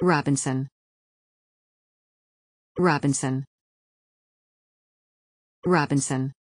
Robinson Robinson Robinson